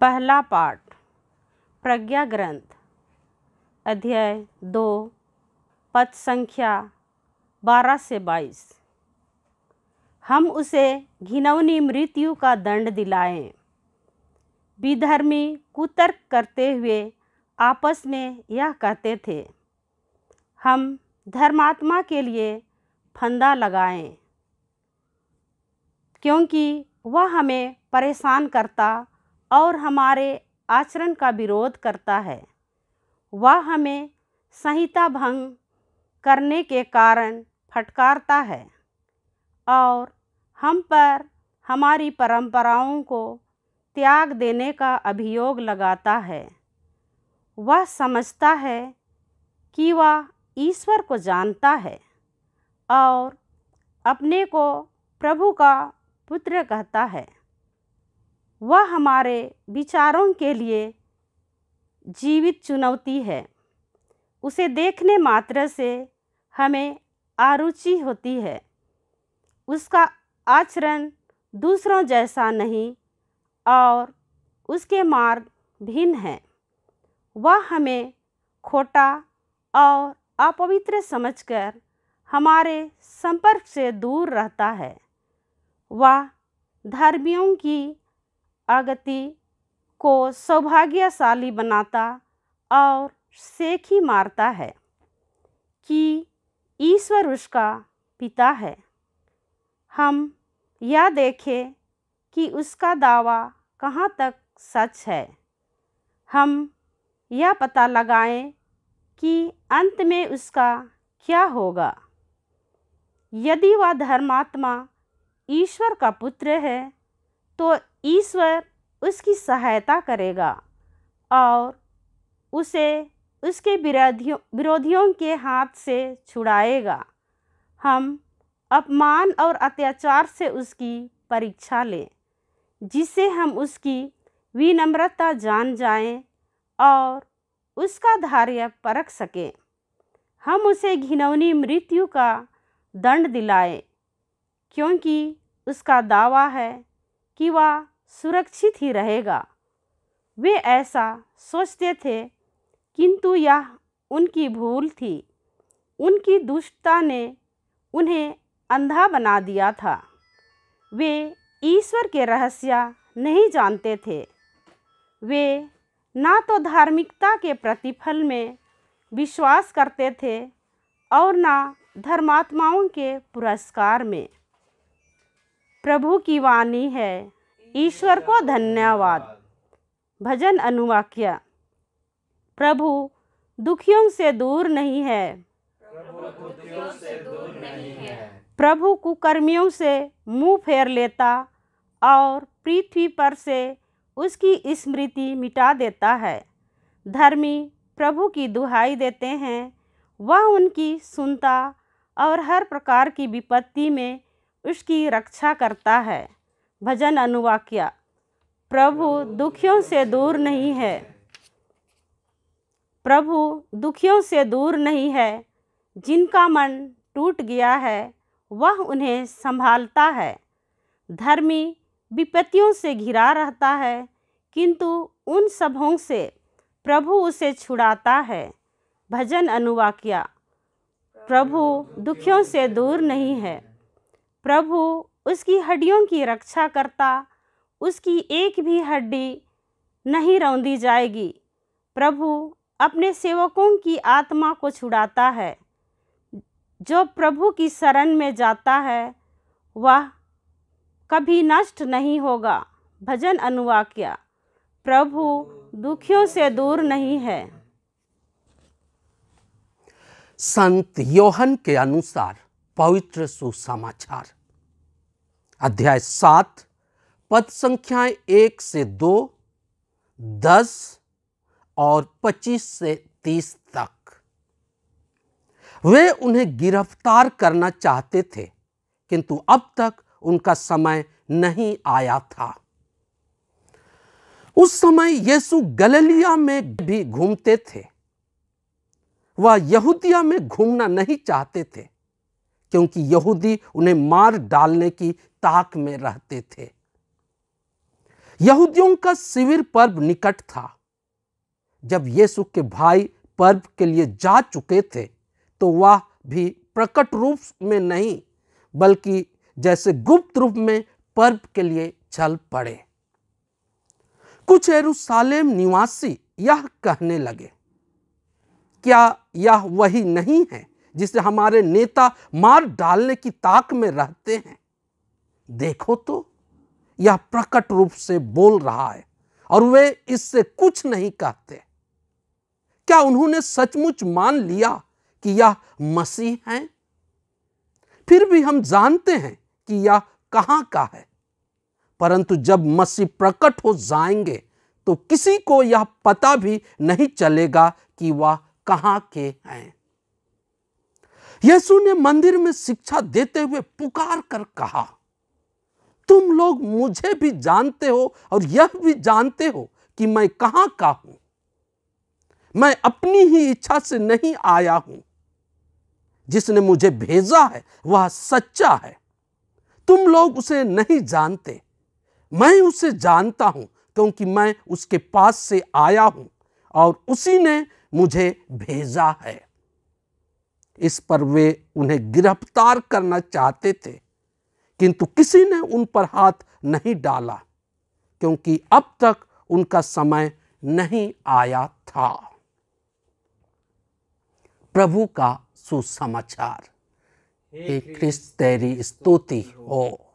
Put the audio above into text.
पहला पाठ प्रज्ञा ग्रंथ अध्याय दो पद संख्या बारह से बाईस हम उसे घिनौनी मृत्यु का दंड दिलाएं विधर्मी कुतर्क करते हुए आपस में यह कहते थे हम धर्मात्मा के लिए फंदा लगाएं क्योंकि वह हमें परेशान करता और हमारे आचरण का विरोध करता है वह हमें संहिता भंग करने के कारण फटकारता है और हम पर हमारी परंपराओं को त्याग देने का अभियोग लगाता है वह समझता है कि वह ईश्वर को जानता है और अपने को प्रभु का पुत्र कहता है वह हमारे विचारों के लिए जीवित चुनौती है उसे देखने मात्र से हमें आरुचि होती है उसका आचरण दूसरों जैसा नहीं और उसके मार्ग भिन्न हैं वह हमें खोटा और अपवित्र समझकर हमारे संपर्क से दूर रहता है वह धर्मियों की अगति को सौभाग्यशाली बनाता और सेखी मारता है कि ईश्वर उसका पिता है हम यह देखें कि उसका दावा कहाँ तक सच है हम यह पता लगाएं कि अंत में उसका क्या होगा यदि वह धर्मात्मा ईश्वर का पुत्र है तो ईश्वर उसकी सहायता करेगा और उसे उसके विरोधियों विरोधियों के हाथ से छुड़ाएगा हम अपमान और अत्याचार से उसकी परीक्षा लें जिससे हम उसकी विनम्रता जान जाएं और उसका धैर्य परख सकें हम उसे घिनौनी मृत्यु का दंड दिलाएं क्योंकि उसका दावा है कि वह सुरक्षित ही रहेगा वे ऐसा सोचते थे किंतु यह उनकी भूल थी उनकी दुष्टता ने उन्हें अंधा बना दिया था वे ईश्वर के रहस्य नहीं जानते थे वे ना तो धार्मिकता के प्रतिफल में विश्वास करते थे और ना धर्मात्माओं के पुरस्कार में प्रभु की वाणी है ईश्वर को धन्यवाद भजन अनुवाक्य प्रभु दुखियों से दूर नहीं है प्रभु कुकर्मियों से मुंह फेर लेता और पृथ्वी पर से उसकी स्मृति मिटा देता है धर्मी प्रभु की दुहाई देते हैं वह उनकी सुनता और हर प्रकार की विपत्ति में उसकी रक्षा करता है भजन अनुवाक्या प्रभु दुखियों से दूर नहीं है प्रभु दुखियों से दूर नहीं है जिनका मन टूट गया है वह उन्हें संभालता है धर्मी विपत्तियों से घिरा रहता है किंतु उन सबों से प्रभु उसे छुड़ाता है भजन अनुवाक्या प्रभु दुखियों से दूर नहीं है प्रभु उसकी हड्डियों की रक्षा करता उसकी एक भी हड्डी नहीं रौंदी जाएगी प्रभु अपने सेवकों की आत्मा को छुड़ाता है जो प्रभु की शरण में जाता है वह कभी नष्ट नहीं होगा भजन अनुवाक्या प्रभु दुखियों से दूर नहीं है संत योहन के अनुसार पवित्र सुसमाचार अध्याय सात पद संख्याएं एक से दो दस और पच्चीस से तीस तक वे उन्हें गिरफ्तार करना चाहते थे किंतु अब तक उनका समय नहीं आया था उस समय यीशु गलेलिया में भी घूमते थे वह यहूदिया में घूमना नहीं चाहते थे क्योंकि यहूदी उन्हें मार डालने की ताक में रहते थे यहूदियों का शिविर पर्व निकट था जब यीशु के भाई पर्व के लिए जा चुके थे तो वह भी प्रकट रूप में नहीं बल्कि जैसे गुप्त रूप में पर्व के लिए चल पड़े कुछ एरूसालेम निवासी यह कहने लगे क्या यह वही नहीं है जिसे हमारे नेता मार डालने की ताक में रहते हैं देखो तो यह प्रकट रूप से बोल रहा है और वे इससे कुछ नहीं कहते क्या उन्होंने सचमुच मान लिया कि यह मसीह है फिर भी हम जानते हैं कि यह कहां का है परंतु जब मसीह प्रकट हो जाएंगे तो किसी को यह पता भी नहीं चलेगा कि वह कहां के हैं यीशु ने मंदिर में शिक्षा देते हुए पुकार कर कहा तुम लोग मुझे भी जानते हो और यह भी जानते हो कि मैं कहां का हूं मैं अपनी ही इच्छा से नहीं आया हूं जिसने मुझे भेजा है वह सच्चा है तुम लोग उसे नहीं जानते मैं उसे जानता हूं क्योंकि मैं उसके पास से आया हूं और उसी ने मुझे भेजा है इस पर वे उन्हें गिरफ्तार करना चाहते थे किंतु किसी ने उन पर हाथ नहीं डाला क्योंकि अब तक उनका समय नहीं आया था प्रभु का सुसमाचार हे क्रिस्त तेरी स्तुति हो